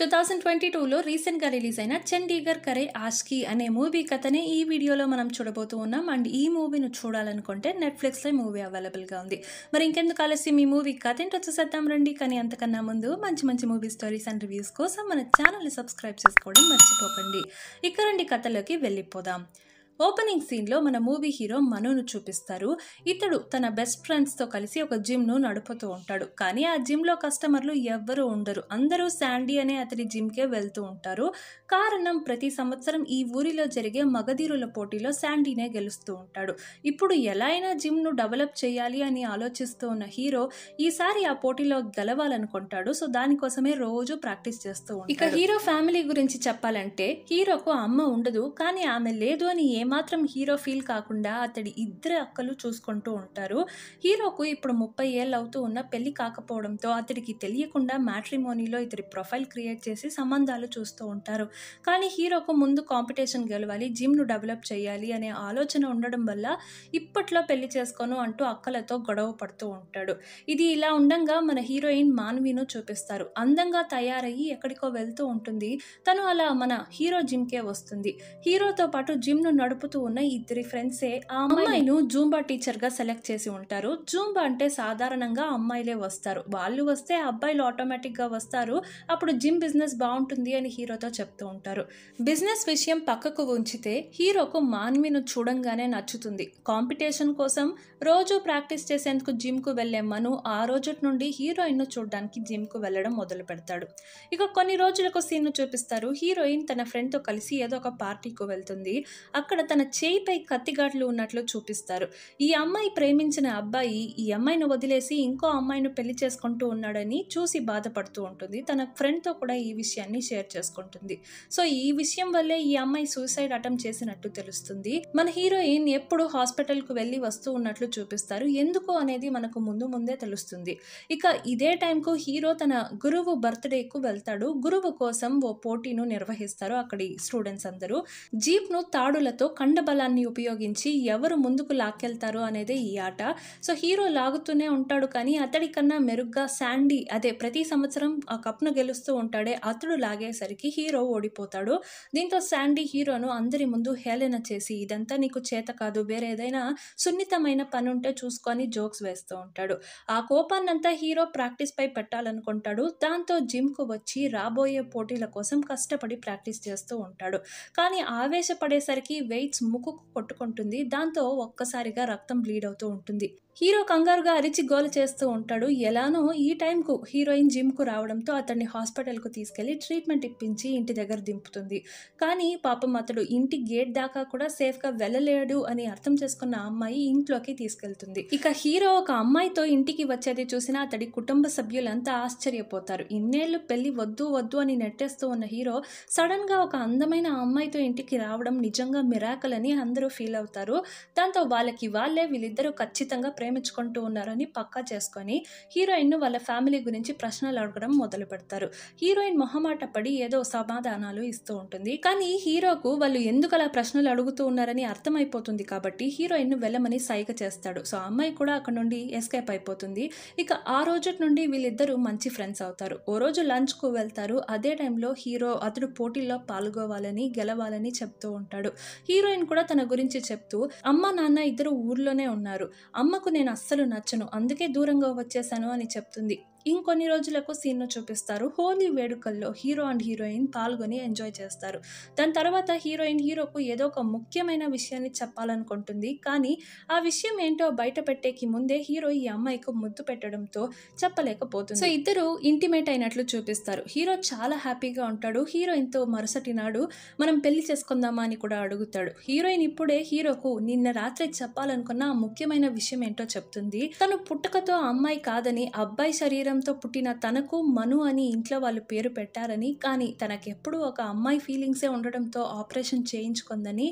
two thousand twenty టూలో రీసెంట్గా release అయిన చండీగర్ కరే ఆష్కి అనే మూవీ కథనే ఈ వీడియోలో మనం చూడబోతూ ఉన్నాం అండ్ ఈ మూవీను చూడాలనుకుంటే నెట్ఫ్లిక్స్లో మూవీ అవైలబుల్గా ఉంది మరి ఇంకెందుకు ఆలస్యం మీ మూవీ కథ ఏంటో చూసేద్దాం రండి కానీ అంతకన్నా ముందు మంచి మంచి మూవీ స్టోరీస్ అండ్ రివ్యూస్ కోసం మన ఛానల్ని సబ్స్క్రైబ్ చేసుకోవడం మర్చిపోకండి ఇక్కడ రండి కథలోకి వెళ్ళిపోదాం ఓపెనింగ్ సీన్లో మన మూవీ హీరో మనును చూపిస్తారు ఇతడు తన బెస్ట్ ఫ్రెండ్స్తో కలిసి ఒక జిమ్ను నడుపుతూ ఉంటాడు కానీ ఆ జిమ్లో కస్టమర్లు ఎవ్వరూ ఉండరు అందరూ శాండీ అనే అతని జిమ్కే వెళ్తూ ఉంటారు కారణం ప్రతి సంవత్సరం ఈ ఊరిలో జరిగే మగధీరుల పోటీలో శాండీనే గెలుస్తూ ఉంటాడు ఇప్పుడు ఎలా అయినా జిమ్ను డెవలప్ చేయాలి అని ఆలోచిస్తూ ఉన్న హీరో ఈసారి ఆ పోటీలో గెలవాలనుకుంటాడు సో దానికోసమే రోజు ప్రాక్టీస్ చేస్తూ ఉంటాడు ఇక హీరో ఫ్యామిలీ గురించి చెప్పాలంటే హీరోకు అమ్మ ఉండదు కానీ ఆమె లేదు అని ఏం ఏమాత్రం హీరో ఫీల్ కాకుండా అతడి ఇద్దరు అక్కలు చూసుకుంటూ ఉంటారు హీరోకు ఇప్పుడు ముప్పై ఏళ్ళు అవుతూ ఉన్న పెళ్లి కాకపోవడంతో అతడికి తెలియకుండా మ్యాట్రిమోనీలో ఇతడి ప్రొఫైల్ క్రియేట్ చేసి సంబంధాలు చూస్తూ ఉంటారు కానీ హీరోకు ముందు కాంపిటీషన్ గెలవాలి జిమ్ను డెవలప్ చేయాలి అనే ఆలోచన ఉండడం వల్ల ఇప్పట్లో పెళ్లి చేసుకోను అంటూ అక్కలతో గొడవ పడుతూ ఉంటాడు ఇది ఇలా ఉండగా మన హీరోయిన్ మాన్వీను చూపిస్తారు అందంగా తయారయ్యి ఎక్కడికో వెళ్తూ ఉంటుంది తను అలా మన హీరో జిమ్కే వస్తుంది హీరోతో పాటు జిమ్ను నడుపు గడుపుతూ ఉన్న ఇద్దరి ఫ్రెండ్సే ఆ అమ్మాయిను జూంబా గా సెలెక్ట్ చేసి ఉంటారు జూంబా అంటే సాధారణంగా అమ్మాయిలే వస్తారు వాళ్ళు వస్తే అబ్బాయిలు ఆటోమేటిక్ గా వస్తారు అప్పుడు జిమ్ బిజినెస్ బాగుంటుంది అని హీరోతో చెప్తూ ఉంటారు బిజినెస్ విషయం పక్కకు ఉంచితే హీరోకు మాన్విను చూడంగానే నచ్చుతుంది కాంపిటీషన్ కోసం రోజు ప్రాక్టీస్ చేసేందుకు జిమ్ కు వెళ్లే మను ఆ రోజు నుండి ను చూడడానికి జిమ్ కు వెళ్లడం మొదలు పెడతాడు ఇక కొన్ని రోజులకు ను చూపిస్తారు హీరోయిన్ తన ఫ్రెండ్తో కలిసి ఏదో ఒక పార్టీకు వెళ్తుంది అక్కడ తన చేయిపై కత్తిగాట్లు ఉన్నట్లు చూపిస్తారు ఈ అమ్మాయి ప్రేమించిన అబ్బాయి ఈ అమ్మాయిని వదిలేసి ఇంకో అమ్మాయిని పెళ్లి చేసుకుంటూ ఉన్నాడని చూసి బాధపడుతూ ఉంటుంది తన ఫ్రెండ్తో కూడా ఈ విషయాన్ని షేర్ చేసుకుంటుంది సో ఈ విషయం వల్లే ఈ అమ్మాయి సూసైడ్ అటెంప్ చేసినట్టు తెలుస్తుంది మన హీరోయిన్ ఎప్పుడు హాస్పిటల్కు వెళ్ళి వస్తూ ఉన్నట్లు చూపిస్తారు ఎందుకు అనేది మనకు ముందు ముందే తెలుస్తుంది ఇక ఇదే టైంకు హీరో తన గురువు బర్త్డేకు వెళ్తాడు గురువు కోసం ఓ పోటీను నిర్వహిస్తారు అక్కడి స్టూడెంట్స్ అందరూ జీప్ ను తాడులతో కండబలాన్ని ఉపయోగించి ఎవరు ముందుకు లాక్కెళ్తారు అనేది ఈ ఆట సో హీరో లాగుతూనే ఉంటాడు కానీ అతడి కన్నా మెరుగ్గా శాండీ అదే ప్రతి సంవత్సరం ఆ కప్ను గెలుస్తూ ఉంటాడే అతడు లాగేసరికి హీరో ఓడిపోతాడు దీంతో శాండీ హీరోను అందరి ముందు హేళన చేసి ఇదంతా నీకు చేత కాదు వేరే ఏదైనా సున్నితమైన పని ఉంటే చూసుకొని జోక్స్ వేస్తూ ఉంటాడు ఆ కోపాన్నంతా హీరో ప్రాక్టీస్పై పెట్టాలనుకుంటాడు దాంతో జిమ్కు వచ్చి రాబోయే పోటీల కోసం కష్టపడి ప్రాక్టీస్ చేస్తూ ఉంటాడు కానీ ఆవేశపడేసరికి బ్లైట్స్ ముక్కుకు కొట్టుకుంటుంది దాంతో ఒక్కసారిగా రక్తం బ్లీడ్ అవుతూ ఉంటుంది హీరో కంగారుగా అరిచి గోల చేస్తూ ఉంటాడు ఎలానో ఈ టైంకు హీరోయిన్ జిమ్కు రావడంతో అతన్ని హాస్పిటల్కు తీసుకెళ్లి ట్రీట్మెంట్ ఇప్పించి ఇంటి దగ్గర దింపుతుంది కానీ పాపం అతడు ఇంటి గేట్ దాకా కూడా సేఫ్గా వెళ్ళలేడు అని అర్థం చేసుకున్న అమ్మాయి ఇంట్లోకి తీసుకెళ్తుంది ఇక హీరో ఒక అమ్మాయితో ఇంటికి వచ్చేది చూసిన అతడి కుటుంబ సభ్యులంతా ఆశ్చర్యపోతారు ఇన్నేళ్లు పెళ్లి వద్దు వద్దు అని నెట్టేస్తూ ఉన్న హీరో సడన్గా ఒక అందమైన అమ్మాయితో ఇంటికి రావడం నిజంగా మిర అని అందరూ ఫీల్ అవుతారు దాంతో వాళ్ళకి వాళ్ళే వీళ్ళిద్దరూ ఖచ్చితంగా ప్రేమించుకుంటూ ఉన్నారని పక్కా చేసుకొని హీరోయిన్ను వాళ్ళ ఫ్యామిలీ గురించి ప్రశ్నలు అడగడం మొదలు పెడతారు హీరోయిన్ మొహమాట పడి ఏదో సమాధానాలు ఇస్తూ ఉంటుంది కానీ హీరోకు వాళ్ళు ఎందుకు అలా ప్రశ్నలు అడుగుతూ ఉన్నారని అర్థమైపోతుంది కాబట్టి హీరోయిన్ను వెళ్ళమని సైగ చేస్తాడు సో అమ్మాయి కూడా అక్కడ నుండి ఎస్కేప్ అయిపోతుంది ఇక ఆ రోజు నుండి వీళ్ళిద్దరూ మంచి ఫ్రెండ్స్ అవుతారు ఓ రోజు లంచ్కు వెళ్తారు అదే టైంలో హీరో అతడు పోటీల్లో పాల్గొవాలని గెలవాలని చెప్తూ ఉంటాడు హీరో హీరోయిన్ కూడా తన గురించి చెప్తూ అమ్మ నాన్న ఇద్దరు ఊర్లోనే ఉన్నారు అమ్మకు నేను అస్సలు నచ్చను అందుకే దూరంగా వచ్చేసాను అని చెప్తుంది ఇంకొన్ని రోజులకు సీన్ను చూపిస్తారు హోలీ వేడుకల్లో హీరో అండ్ హీరోయిన్ పాల్గొని ఎంజాయ్ చేస్తారు దాని తర్వాత హీరోయిన్ హీరోకు ఏదో ఒక ముఖ్యమైన విషయాన్ని చెప్పాలనుకుంటుంది కానీ ఆ విషయం ఏంటో బయట పెట్టేకి ముందే హీరో ఈ అమ్మాయికి ముద్దు పెట్టడంతో చెప్పలేకపోతుంది సో ఇద్దరు ఇంటిమేట్ అయినట్లు చూపిస్తారు హీరో చాలా హ్యాపీగా ఉంటాడు హీరోయిన్తో మరుసటి నాడు మనం పెళ్లి చేసుకుందామా అని కూడా అడుగుతాడు హీరోయిన్ ఇప్పుడే హీరోకు నిన్న రాత్రి చెప్పాలనుకున్న ముఖ్యమైన విషయం ఏంటో చెప్తుంది తను పుట్టుకతో అమ్మాయి కాదని అబ్బాయి శరీరం శరీరంతో పుట్టిన తనకు మను అని ఇంట్లో వాళ్ళు పేరు పెట్టారని కానీ తనకెప్పుడు ఒక అమ్మాయి ఫీలింగ్సే ఉండడంతో ఆపరేషన్ చేయించుకుందని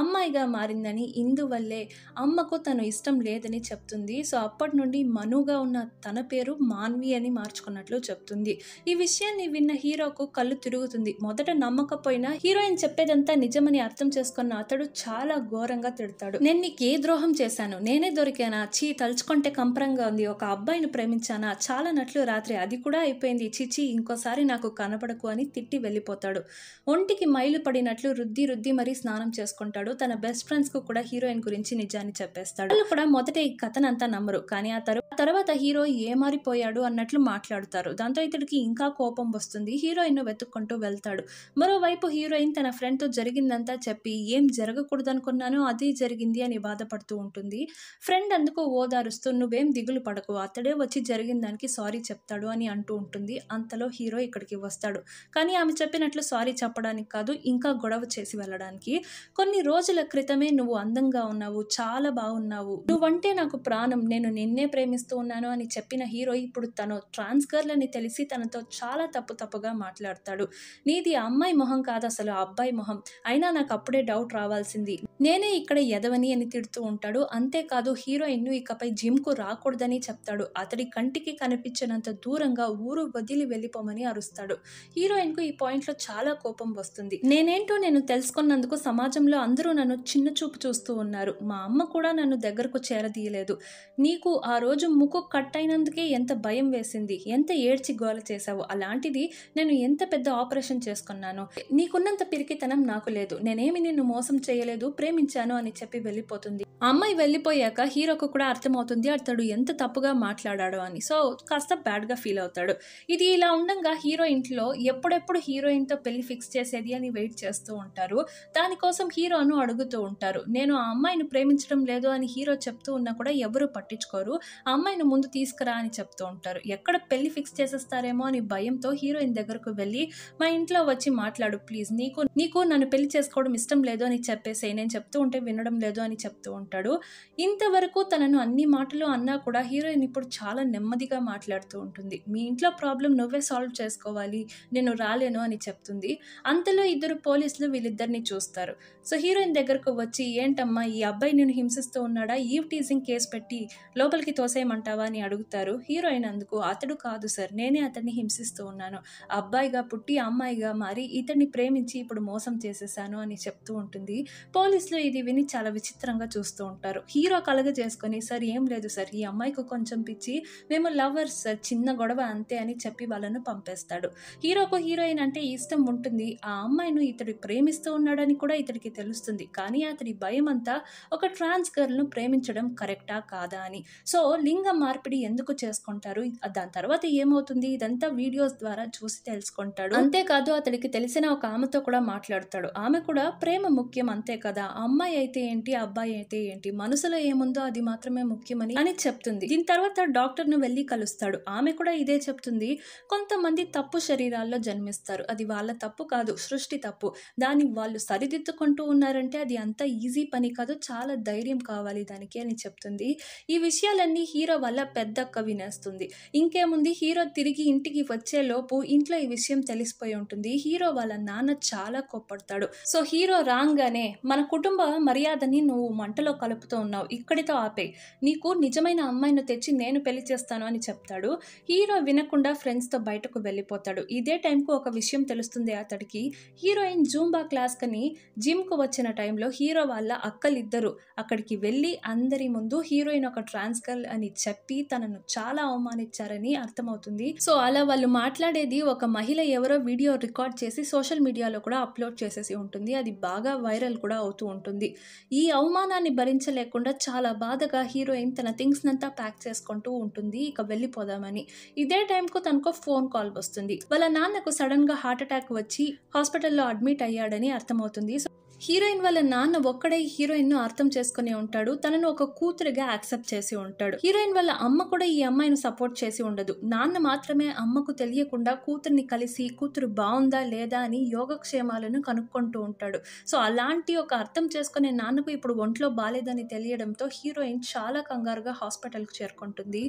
అమ్మాయిగా మారిందని ఇందువల్లే అమ్మకు తను ఇష్టం లేదని చెప్తుంది సో అప్పటి నుండి మనుగా ఉన్న తన పేరు మాన్వి అని మార్చుకున్నట్లు చెప్తుంది ఈ విషయాన్ని విన్న హీరోకు కళ్ళు తిరుగుతుంది మొదట నమ్మకపోయినా హీరోయిన్ చెప్పేదంతా నిజమని అర్థం చేసుకున్న అతడు చాలా ఘోరంగా తిడతాడు నేను నీకు ఏ ద్రోహం చేశాను నేనే దొరికానా చీ తలుచుకుంటే కంపరంగా ఉంది ఒక అబ్బాయిని ప్రేమించానా చాలా అనుకున్నట్లు రాత్రి అది కూడా అయిపోయింది చిచి ఇంకోసారి నాకు కనపడకు అని తిట్టి వెళ్ళిపోతాడు ఒంటికి మైలు పడినట్లు రుద్ది రుద్ది మరీ స్నానం చేసుకుంటాడు తన బెస్ట్ ఫ్రెండ్స్ కు కూడా హీరోయిన్ గురించి నిజాన్ని చెప్పేస్తాడు కూడా మొదట ఈ కథనంతా నమ్మరు కానీ ఆ తర్వాత హీరో ఏమారిపోయాడు అన్నట్లు మాట్లాడుతారు దాంతో ఇతడికి ఇంకా కోపం వస్తుంది ను వెతుక్కుంటూ వెళ్తాడు మరోవైపు హీరోయిన్ తన ఫ్రెండ్ తో జరిగిందంతా చెప్పి ఏం జరగకూడదనుకున్నానో అది జరిగింది అని బాధపడుతూ ఉంటుంది ఫ్రెండ్ అందుకు ఓదారుస్తూ నువ్వేం దిగులు పడకు అతడే వచ్చి జరిగిన దానికి సారీ సారీ చెప్తాడు అని అంటూ ఉంటుంది అంతలో హీరో ఇక్కడికి వస్తాడు కానీ ఆమె చెప్పినట్లు సారీ చెప్పడానికి కాదు ఇంకా గొడవ చేసి వెళ్ళడానికి కొన్ని రోజుల క్రితమే నువ్వు అందంగా ఉన్నావు చాలా బాగున్నావు నువ్వంటే నాకు ప్రాణం నేను నిన్నే ప్రేమిస్తూ ఉన్నాను అని చెప్పిన హీరో ఇప్పుడు తను ట్రాన్స్ గర్ల్ అని తెలిసి తనతో చాలా తప్పు తప్పుగా మాట్లాడతాడు నీది అమ్మాయి మొహం కాదు అసలు అబ్బాయి మొహం అయినా నాకు అప్పుడే డౌట్ రావాల్సింది నేనే ఇక్కడ ఎదవని అని తిడుతూ ఉంటాడు అంతేకాదు హీరోయిన్ ఇకపై జిమ్ కు రాకూడదని చెప్తాడు అతడి కంటికి కనిపించే కనిపించనంత దూరంగా ఊరు వదిలి వెళ్ళిపోమని అరుస్తాడు హీరోయిన్కు ఈ పాయింట్లో చాలా కోపం వస్తుంది నేనేంటో నేను తెలుసుకున్నందుకు సమాజంలో అందరూ నన్ను చిన్న చూపు చూస్తూ ఉన్నారు మా అమ్మ కూడా నన్ను దగ్గరకు చేరదీయలేదు నీకు ఆ రోజు ముక్కు కట్ అయినందుకే ఎంత భయం వేసింది ఎంత ఏడ్చి గోల చేశావు అలాంటిది నేను ఎంత పెద్ద ఆపరేషన్ చేసుకున్నాను నీకున్నంత పిరికితనం నాకు లేదు నేనేమి నిన్ను మోసం చేయలేదు ప్రేమించాను అని చెప్పి వెళ్ళిపోతుంది అమ్మాయి వెళ్ళిపోయాక హీరోకు కూడా అర్థమవుతుంది అతడు ఎంత తప్పుగా మాట్లాడాడు అని సో కాస్త కాస్త బ్యాడ్గా ఫీల్ అవుతాడు ఇది ఇలా ఉండగా హీరో ఇంట్లో ఎప్పుడెప్పుడు హీరోయిన్తో పెళ్లి ఫిక్స్ చేసేది అని వెయిట్ చేస్తూ ఉంటారు దానికోసం హీరోను అడుగుతూ ఉంటారు నేను ఆ అమ్మాయిని ప్రేమించడం లేదు అని హీరో చెప్తూ ఉన్నా కూడా ఎవరు పట్టించుకోరు ఆ అమ్మాయిని ముందు తీసుకురా అని చెప్తూ ఉంటారు ఎక్కడ పెళ్లి ఫిక్స్ చేసేస్తారేమో అని భయంతో హీరోయిన్ దగ్గరకు వెళ్ళి మా ఇంట్లో వచ్చి మాట్లాడు ప్లీజ్ నీకు నీకు నన్ను పెళ్లి చేసుకోవడం ఇష్టం లేదు అని చెప్పేసి నేను చెప్తూ ఉంటే వినడం లేదు అని చెప్తూ ఉంటాడు ఇంతవరకు తనను అన్ని మాటలు అన్నా కూడా హీరోయిన్ ఇప్పుడు చాలా నెమ్మదిగా మాట్లాడు మాట్లాడుతూ ఉంటుంది మీ ఇంట్లో ప్రాబ్లం నువ్వే సాల్వ్ చేసుకోవాలి నేను రాలేను అని చెప్తుంది అంతలో ఇద్దరు పోలీసులు వీళ్ళిద్దరిని చూస్తారు సో హీరోయిన్ దగ్గరకు వచ్చి ఏంటమ్మా ఈ అబ్బాయి నేను హింసిస్తూ ఉన్నాడా ఈవ్ టీజింగ్ కేసు పెట్టి లోపలికి తోసేయమంటావా అని అడుగుతారు హీరోయిన్ అందుకు అతడు కాదు సార్ నేనే అతన్ని హింసిస్తూ ఉన్నాను అబ్బాయిగా పుట్టి అమ్మాయిగా మారి ఇతన్ని ప్రేమించి ఇప్పుడు మోసం చేసేసాను అని చెప్తూ ఉంటుంది పోలీసులు ఇది విని చాలా విచిత్రంగా చూస్తూ ఉంటారు హీరో కలగ చేసుకొని సార్ ఏం లేదు సార్ ఈ అమ్మాయికి కొంచెం పిచ్చి మేము లవర్స్ సార్ ఒక చిన్న గొడవ అంతే అని చెప్పి వాళ్ళను పంపేస్తాడు హీరోకు హీరోయిన్ అంటే ఇష్టం ఉంటుంది ఆ అమ్మాయిను ఇతడు ప్రేమిస్తూ ఉన్నాడని కూడా ఇతడికి తెలుస్తుంది కానీ అతడి భయం అంతా ఒక ట్రాన్స్ గర్ల్ను ప్రేమించడం కరెక్టా కాదా అని సో లింగ మార్పిడి ఎందుకు చేసుకుంటారు దాని తర్వాత ఏమవుతుంది ఇదంతా వీడియోస్ ద్వారా చూసి తెలుసుకుంటాడు అంతేకాదు అతడికి తెలిసిన ఒక ఆమెతో కూడా మాట్లాడతాడు ఆమె కూడా ప్రేమ ముఖ్యం అంతే కదా అమ్మాయి అయితే ఏంటి అబ్బాయి అయితే ఏంటి మనసులో ఏముందో అది మాత్రమే ముఖ్యమని అని చెప్తుంది దీని తర్వాత డాక్టర్ ను వెళ్ళి కలుస్తాడు ఆమె కూడా ఇదే చెప్తుంది కొంతమంది తప్పు శరీరాల్లో జన్మిస్తారు అది వాళ్ళ తప్పు కాదు సృష్టి తప్పు దాన్ని వాళ్ళు సరిదిద్దుకుంటూ ఉన్నారంటే అది అంత ఈజీ పని కాదు చాలా ధైర్యం కావాలి దానికి అని చెప్తుంది ఈ విషయాలన్నీ హీరో వల్ల పెద్ద వినేస్తుంది ఇంకేముంది హీరో తిరిగి ఇంటికి వచ్చేలోపు ఇంట్లో ఈ విషయం తెలిసిపోయి ఉంటుంది హీరో వాళ్ళ నాన్న చాలా కోప్పడతాడు సో హీరో రాంగానే మన కుటుంబ మర్యాదని నువ్వు మంటలో కలుపుతూ ఉన్నావు ఇక్కడితో ఆపే నీకు నిజమైన అమ్మాయిని తెచ్చి నేను పెళ్లి చేస్తాను అని చెప్తాడు ఉంటాడు హీరో వినకుండా ఫ్రెండ్స్తో బయటకు వెళ్ళిపోతాడు ఇదే టైంకు ఒక విషయం తెలుస్తుంది అతడికి హీరోయిన్ జూంబా క్లాస్ కని జిమ్కు వచ్చిన టైంలో హీరో వాళ్ళ అక్కలిద్దరు అక్కడికి వెళ్ళి అందరి ముందు హీరోయిన్ ఒక గర్ల్ అని చెప్పి తనను చాలా అవమానించారని అర్థమవుతుంది సో అలా వాళ్ళు మాట్లాడేది ఒక మహిళ ఎవరో వీడియో రికార్డ్ చేసి సోషల్ మీడియాలో కూడా అప్లోడ్ చేసేసి ఉంటుంది అది బాగా వైరల్ కూడా అవుతూ ఉంటుంది ఈ అవమానాన్ని భరించలేకుండా చాలా బాధగా హీరోయిన్ తన థింగ్స్ అంతా ప్యాక్ చేసుకుంటూ ఉంటుంది ఇక వెళ్ళిపోదాం చేద్దామని ఇదే టైంకు తనకు ఫోన్ కాల్ వస్తుంది వాళ్ళ నాన్నకు గా హార్ట్ అటాక్ వచ్చి హాస్పిటల్లో అడ్మిట్ అయ్యాడని అర్థమవుతుంది హీరోయిన్ వాళ్ళ నాన్న ఒక్కడే హీరోయిన్ ను అర్థం చేసుకుని ఉంటాడు తనను ఒక కూతురుగా యాక్సెప్ట్ చేసి ఉంటాడు హీరోయిన్ వాళ్ళ అమ్మ కూడా ఈ అమ్మాయిని సపోర్ట్ చేసి ఉండదు నాన్న మాత్రమే అమ్మకు తెలియకుండా కూతుర్ని కలిసి కూతురు బాగుందా లేదా అని యోగక్షేమాలను కనుక్కుంటూ ఉంటాడు సో అలాంటి ఒక అర్థం చేసుకునే నాన్నకు ఇప్పుడు ఒంట్లో బాగాలేదని తెలియడంతో హీరోయిన్ చాలా కంగారుగా హాస్పిటల్కు చేరుకుంటుంది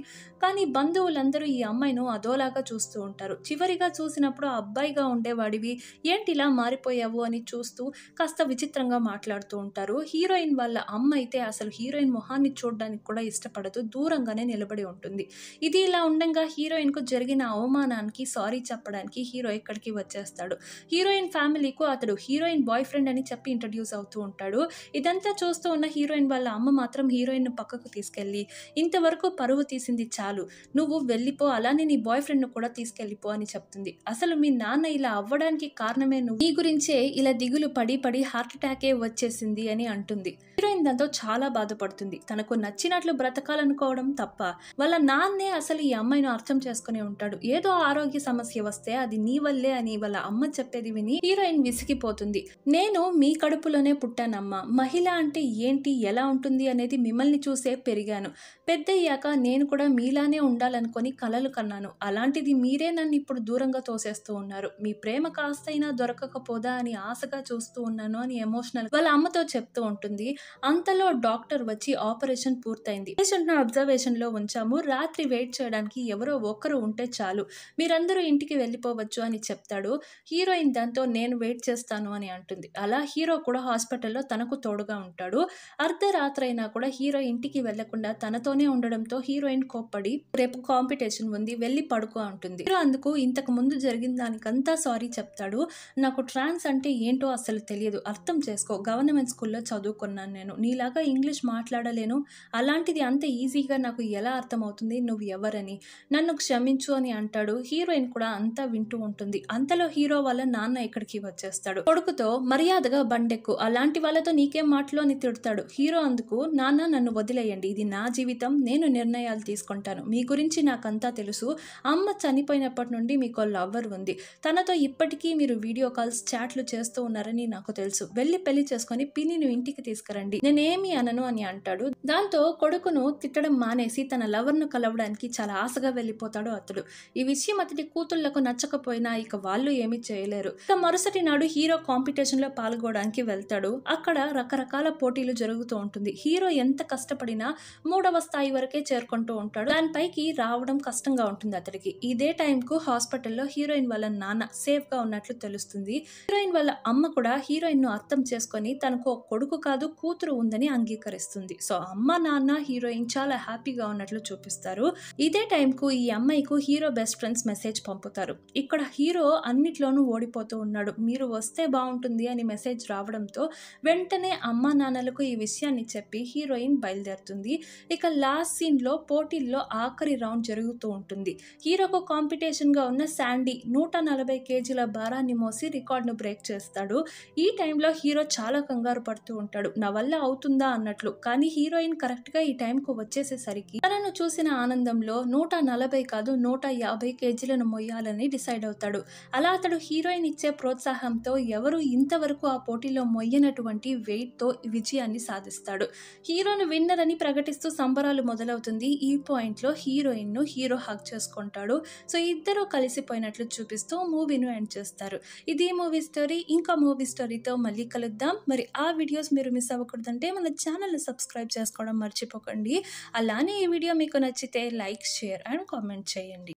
కానీ బంధువులందరూ ఈ అమ్మాయిను అదోలాగా చూస్తూ ఉంటారు చివరిగా చూసినప్పుడు అబ్బాయిగా ఉండేవాడివి ఏంటిలా మారిపోయావు అని చూస్తూ కాస్త విచి విచిత్రంగా మాట్లాడుతూ ఉంటారు హీరోయిన్ వాళ్ళ అమ్మ అయితే అసలు హీరోయిన్ మొహాన్ని చూడడానికి కూడా ఇష్టపడదు దూరంగానే నిలబడి ఉంటుంది ఇది ఇలా ఉండగా హీరోయిన్కు జరిగిన అవమానానికి సారీ చెప్పడానికి హీరో ఎక్కడికి వచ్చేస్తాడు హీరోయిన్ ఫ్యామిలీకు అతడు హీరోయిన్ బాయ్ ఫ్రెండ్ అని చెప్పి ఇంట్రడ్యూస్ అవుతూ ఉంటాడు ఇదంతా చూస్తూ ఉన్న హీరోయిన్ వాళ్ళ అమ్మ మాత్రం హీరోయిన్ పక్కకు తీసుకెళ్ళి ఇంతవరకు పరువు తీసింది చాలు నువ్వు వెళ్ళిపో అలానే నీ బాయ్ ఫ్రెండ్ను కూడా తీసుకెళ్ళిపో అని చెప్తుంది అసలు మీ నాన్న ఇలా అవ్వడానికి కారణమే నువ్వు నీ గురించే ఇలా దిగులు పడి పడి హార్ట్ హార్ట్ అటాకే వచ్చేసింది అని అంటుంది హీరోయిన్ దాంతో చాలా బాధపడుతుంది తనకు నచ్చినట్లు బ్రతకాలనుకోవడం తప్ప వాళ్ళ నాన్నే అసలు ఈ అమ్మాయిను అర్థం చేసుకునే ఉంటాడు ఏదో ఆరోగ్య సమస్య వస్తే అది నీ వల్లే అని వాళ్ళ అమ్మ చెప్పేది విని హీరోయిన్ విసిగిపోతుంది నేను మీ కడుపులోనే పుట్టానమ్మ మహిళ అంటే ఏంటి ఎలా ఉంటుంది అనేది మిమ్మల్ని చూసే పెరిగాను పెద్దయ్యాక నేను కూడా మీలానే ఉండాలనుకొని కలలు కన్నాను అలాంటిది మీరే నన్ను ఇప్పుడు దూరంగా తోసేస్తూ ఉన్నారు మీ ప్రేమ కాస్తైనా దొరకకపోదా అని ఆశగా చూస్తూ ఉన్నాను అని అని ఎమోషనల్ వాళ్ళ అమ్మతో చెప్తూ ఉంటుంది అంతలో డాక్టర్ వచ్చి ఆపరేషన్ పూర్తయింది పేషెంట్ ను అబ్జర్వేషన్ లో ఉంచాము రాత్రి వెయిట్ చేయడానికి ఎవరో ఒకరు ఉంటే చాలు మీరందరూ ఇంటికి వెళ్ళిపోవచ్చు అని చెప్తాడు హీరోయిన్ దాంతో నేను వెయిట్ చేస్తాను అని అంటుంది అలా హీరో కూడా హాస్పిటల్లో తనకు తోడుగా ఉంటాడు అర్ధరాత్రి అయినా కూడా హీరో ఇంటికి వెళ్లకుండా తనతోనే ఉండడంతో హీరోయిన్ కోప్పడి రేపు కాంపిటీషన్ ఉంది వెళ్ళి పడుకో అంటుంది హీరో అందుకు ఇంతకు ముందు జరిగిన దానికంతా సారీ చెప్తాడు నాకు ట్రాన్స్ అంటే ఏంటో అసలు తెలియదు అర్థం అర్థం చేసుకో గవర్నమెంట్ స్కూల్లో చదువుకున్నాను నేను నీలాగా ఇంగ్లీష్ మాట్లాడలేను అలాంటిది అంత ఈజీగా నాకు ఎలా అర్థమవుతుంది నువ్వు ఎవరని నన్ను క్షమించు అని అంటాడు హీరోయిన్ కూడా అంతా వింటూ ఉంటుంది అంతలో హీరో వాళ్ళ నాన్న ఇక్కడికి వచ్చేస్తాడు కొడుకుతో మర్యాదగా బండెక్కు అలాంటి వాళ్ళతో నీకేం మాటలు అని తిడతాడు హీరో అందుకు నాన్న నన్ను వదిలేయండి ఇది నా జీవితం నేను నిర్ణయాలు తీసుకుంటాను మీ గురించి నాకంతా తెలుసు అమ్మ చనిపోయినప్పటి నుండి మీకు లవ్వర్ ఉంది తనతో ఇప్పటికీ మీరు వీడియో కాల్స్ చాట్లు చేస్తూ ఉన్నారని నాకు తెలుసు వెళ్ళి పెళ్లి చేసుకుని నువ్వు ఇంటికి తీసుకురండి నేనేమి అనను అని అంటాడు దాంతో కొడుకును తిట్టడం మానేసి తన లవర్ను కలవడానికి చాలా ఆశగా వెళ్ళిపోతాడు అతడు ఈ విషయం అతడి కూతుళ్లకు నచ్చకపోయినా ఇక వాళ్ళు ఏమీ చేయలేరు ఇక మరుసటి నాడు హీరో కాంపిటీషన్ లో పాల్గొనడానికి వెళ్తాడు అక్కడ రకరకాల పోటీలు జరుగుతూ ఉంటుంది హీరో ఎంత కష్టపడినా మూడవ స్థాయి వరకే చేరుకుంటూ ఉంటాడు దానిపైకి రావడం కష్టంగా ఉంటుంది అతడికి ఇదే టైంకు హాస్పిటల్లో హీరోయిన్ వాళ్ళ నాన్న సేఫ్ గా ఉన్నట్లు తెలుస్తుంది హీరోయిన్ వాళ్ళ అమ్మ కూడా హీరోయిన్ ను అర్థం చేసుకొని తనకు ఒక కొడుకు కాదు కూతురు ఉందని అంగీకరిస్తుంది సో అమ్మ నాన్న హీరోయిన్ చాలా హ్యాపీగా ఉన్నట్లు చూపిస్తారు ఇదే టైంకు ఈ అమ్మాయికు హీరో బెస్ట్ ఫ్రెండ్స్ మెసేజ్ పంపుతారు ఇక్కడ హీరో అన్నిట్లోనూ ఓడిపోతూ ఉన్నాడు మీరు వస్తే బాగుంటుంది అని మెసేజ్ రావడంతో వెంటనే అమ్మ నాన్నలకు ఈ విషయాన్ని చెప్పి హీరోయిన్ బయలుదేరుతుంది ఇక లాస్ట్ సీన్లో పోటీల్లో ఆఖరి రౌండ్ జరుగుతూ ఉంటుంది హీరోకు కాంపిటీషన్గా ఉన్న శాండీ నూట నలభై కేజీల భారాన్ని మోసి రికార్డును బ్రేక్ చేస్తాడు ఈ టైంలో హీరో చాలా కంగారు పడుతూ ఉంటాడు నా వల్ల అవుతుందా అన్నట్లు కానీ హీరోయిన్ కరెక్ట్ గా ఈ టైంకు వచ్చేసేసరికి తనను చూసిన ఆనందంలో నూట నలభై కాదు నూట యాభై కేజీలను మొయ్యాలని డిసైడ్ అవుతాడు అలా అతడు హీరోయిన్ ఇచ్చే ప్రోత్సాహంతో ఎవరు ఇంతవరకు ఆ పోటీలో మొయ్యనటువంటి వెయిట్ తో విజయాన్ని సాధిస్తాడు హీరోను విన్నర్ అని ప్రకటిస్తూ సంబరాలు మొదలవుతుంది ఈ పాయింట్ లో హీరోయిన్ ను హీరో హక్ చేసుకుంటాడు సో ఇద్దరు కలిసిపోయినట్లు చూపిస్తూ మూవీను ఎండ్ చేస్తారు ఇది మూవీ స్టోరీ ఇంకా మూవీ స్టోరీతో మళ్ళీ మళ్ళీ కలుద్దాం మరి ఆ వీడియోస్ మీరు మిస్ అవ్వకూడదంటే మన ఛానల్ని సబ్స్క్రైబ్ చేసుకోవడం మర్చిపోకండి అలానే ఈ వీడియో మీకు నచ్చితే లైక్ షేర్ అండ్ కామెంట్ చేయండి